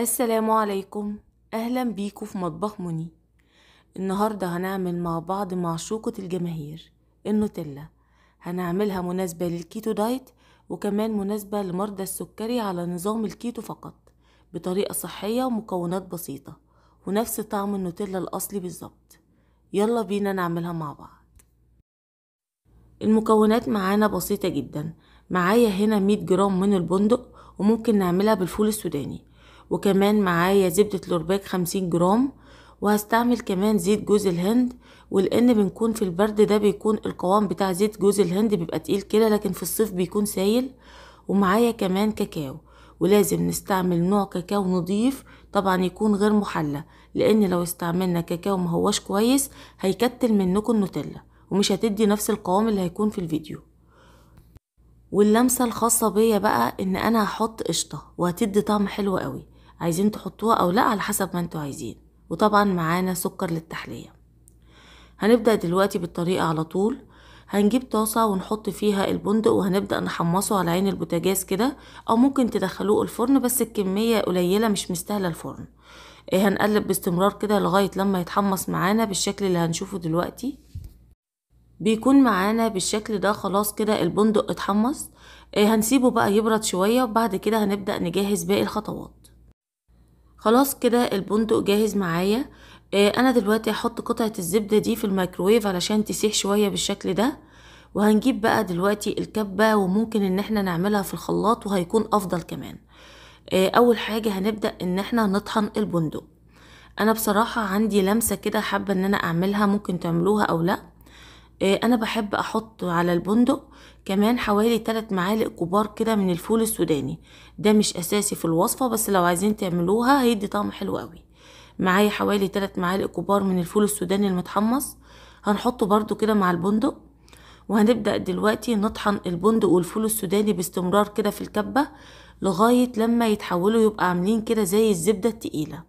السلام عليكم أهلا بيكم في مطبخ مني النهاردة هنعمل مع بعض معشوقة الجماهير النوتيلا هنعملها مناسبة للكيتو دايت وكمان مناسبة لمرضى السكري على نظام الكيتو فقط بطريقة صحية ومكونات بسيطة ونفس طعم النوتيلا الأصلي بالظبط يلا بينا نعملها مع بعض المكونات معانا بسيطة جدا معايا هنا 100 جرام من البندق وممكن نعملها بالفول السوداني وكمان معايا زبدة لورباك خمسين جرام وهستعمل كمان زيت جوز الهند ولان بنكون في البرد ده بيكون القوام بتاع زيت جوز الهند بيبقى تقيل كده لكن في الصيف بيكون سايل ومعايا كمان كاكاو ولازم نستعمل نوع كاكاو نضيف طبعا يكون غير محلى لان لو استعملنا كاكاو ما هوش كويس هيكتل منكم النوتيلا ومش هتدي نفس القوام اللي هيكون في الفيديو واللمسه الخاصه بيا بقى ان انا هحط قشطه وهتدي طعم حلو قوي عايزين تحطوها او لا على حسب ما انتوا عايزين وطبعا معانا سكر للتحلية هنبدأ دلوقتي بالطريقة على طول هنجيب طاسة ونحط فيها البندق وهنبدأ نحمصه على عين البوتاجاز كده أو ممكن تدخلوه الفرن بس الكمية قليلة مش مستاهلة الفرن إيه، هنقلب باستمرار كده لغاية لما يتحمص معانا بالشكل اللي هنشوفه دلوقتي بيكون معانا بالشكل ده خلاص كده البندق اتحمص إيه، هنسيبه بقى يبرد شوية وبعد كده هنبدأ نجهز باقي الخطوات خلاص كده البندق جاهز معايا آه، انا دلوقتي هحط قطعة الزبدة دي في الميكرويف علشان تسيح شوية بالشكل ده وهنجيب بقى دلوقتي الكبة وممكن ان احنا نعملها في الخلاط وهيكون افضل كمان آه، اول حاجة هنبدأ ان احنا نطحن البندق انا بصراحة عندي لمسة كده حابة ان انا اعملها ممكن تعملوها او لا آه، انا بحب احط على البندق كمان حوالي 3 معالق كبار كده من الفول السوداني ده مش اساسي في الوصفه بس لو عايزين تعملوها هيدي طعم حلو قوي معايا حوالي 3 معالق كبار من الفول السوداني المتحمص هنحطه برده كده مع البندق وهنبدا دلوقتي نطحن البندق والفول السوداني باستمرار كده في الكبه لغايه لما يتحولوا يبقى عاملين كده زي الزبده التقيله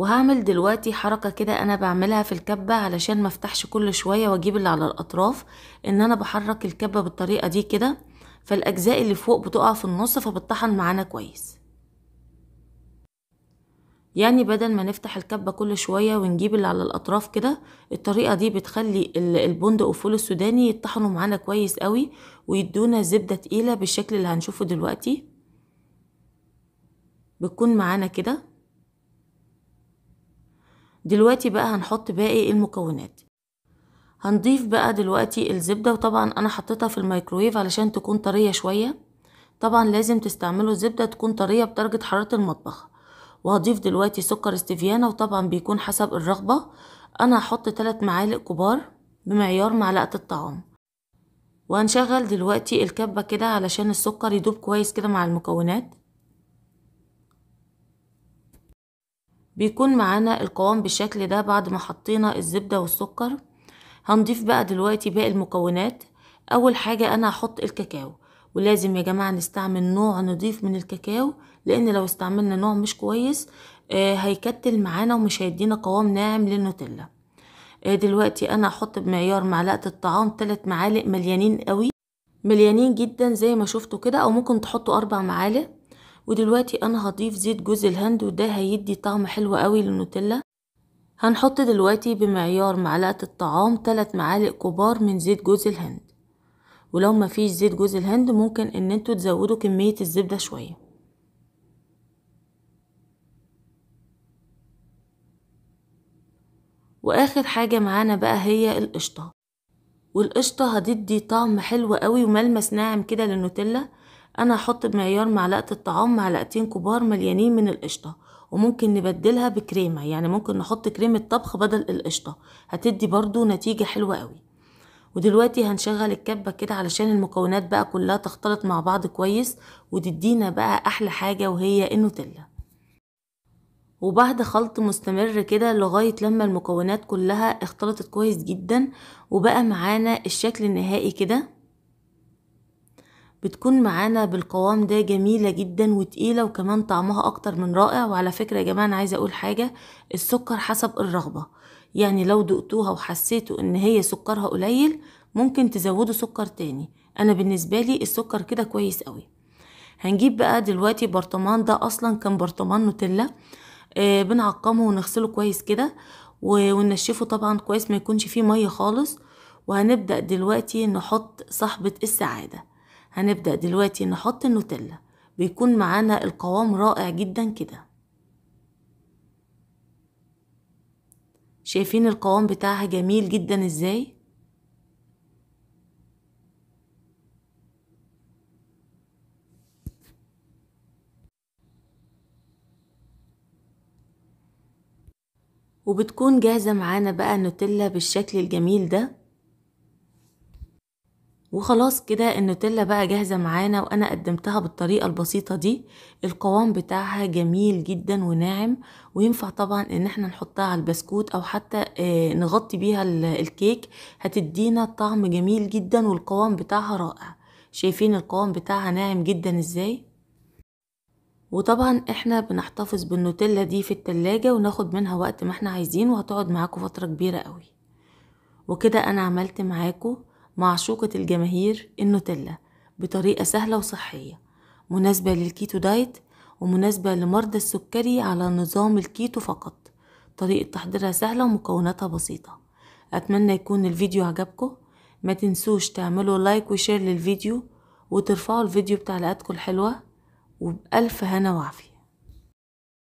وهعمل دلوقتي حركة كده انا بعملها في الكبة علشان ما افتحش كل شوية واجيب اللي على الاطراف ان انا بحرك الكبة بالطريقة دي كده فالاجزاء اللي فوق بتقع في النص فبتطحن معانا كويس يعني بدل ما نفتح الكبة كل شوية ونجيب اللي على الأطراف كده الطريقة دي بتخلي البندق والفول السوداني يطحنوا معانا كويس قوي ويدونا زبدة تقيلة بالشكل اللي هنشوفه دلوقتي بتكون معانا كده دلوقتي بقى هنحط باقي المكونات هنضيف بقى دلوقتي الزبدة وطبعا انا حطيتها في الميكرويف علشان تكون طرية شوية طبعا لازم تستعملوا زبدة تكون طرية بدرجة حرارة المطبخ وهضيف دلوقتي سكر استفيانة وطبعا بيكون حسب الرغبة انا هحط ثلاث معالق كبار بمعيار معلقة الطعام وهنشغل دلوقتي الكبة كده علشان السكر يدوب كويس كده مع المكونات بيكون معانا القوام بالشكل ده بعد ما حطينا الزبدة والسكر هنضيف بقى دلوقتي باقي المكونات اول حاجة انا هحط الكاكاو ولازم يا جماعة نستعمل نوع نضيف من الكاكاو لان لو استعملنا نوع مش كويس آه هيكتل معانا ومش هيدينا قوام ناعم للنوتيلا آه دلوقتي انا هحط بمعيار معلقة الطعام تلات معالق مليانين قوي مليانين جدا زي ما شفتوا كده او ممكن تحطوا اربع معالق ودلوقتي انا هضيف زيت جوز الهند وده هيدي طعم حلو قوي للنوتيلا هنحط دلوقتي بمعيار معلقة الطعام 3 معالق كبار من زيت جوز الهند ولو مفيش زيت جوز الهند ممكن ان انتوا تزودوا كمية الزبدة شوية واخر حاجة معانا بقى هي القشطة والقشطة هتدي طعم حلو قوي وملمس ناعم كده للنوتيلا انا هحط بمعيار معلقة الطعام معلقتين كبار مليانين من القشطة وممكن نبدلها بكريمة يعني ممكن نحط كريمة طبخ بدل القشطة هتدي برضو نتيجة حلوة قوي ودلوقتي هنشغل الكبة كده علشان المكونات بقى كلها تختلط مع بعض كويس وتدينا بقى احلى حاجة وهي النوتيلا وبعد خلط مستمر كده لغاية لما المكونات كلها اختلطت كويس جدا وبقى معانا الشكل النهائي كده بتكون معانا بالقوام ده جميلة جدا وتقيلة وكمان طعمها اكتر من رائع وعلى فكرة يا جماعة انا عايزة اقول حاجة السكر حسب الرغبة يعني لو دقتوها وحسيتوا ان هي سكرها قليل ممكن تزودوا سكر تاني انا بالنسبة لي السكر كده كويس قوي هنجيب بقى دلوقتي برطمان ده اصلا كان برطمان نوتيلا آه بنعقمه ونغسله كويس كده وننشفه طبعا كويس ما يكونش فيه مية خالص وهنبدأ دلوقتي نحط صحبة السعادة هنبدأ دلوقتي نحط النوتيلا بيكون معانا القوام رائع جدا كده شايفين القوام بتاعها جميل جدا ازاي وبتكون جاهزة معانا بقى النوتيلا بالشكل الجميل ده وخلاص كده النوتيلا بقى جاهزة معانا وأنا قدمتها بالطريقة البسيطة دي القوام بتاعها جميل جدا وناعم وينفع طبعا ان احنا نحطها على البسكوت او حتى آه، نغطي بيها الكيك هتدينا طعم جميل جدا والقوام بتاعها رائع شايفين القوام بتاعها ناعم جدا ازاي وطبعا احنا بنحتفظ بالنوتيلا دي في التلاجة وناخد منها وقت ما احنا عايزين وهتقعد معاكم فترة كبيرة قوي وكده انا عملت معاكم معشوقة الجماهير النوتيلا بطريقة سهلة وصحية مناسبة للكيتو دايت ومناسبة لمرضى السكري على نظام الكيتو فقط طريقة تحضيرها سهلة ومكوناتها بسيطة أتمنى يكون الفيديو عجبكم ما تنسوش تعملوا لايك وشير للفيديو وترفعوا الفيديو بتعليقاتكم الحلوة وبألف هنا وعافية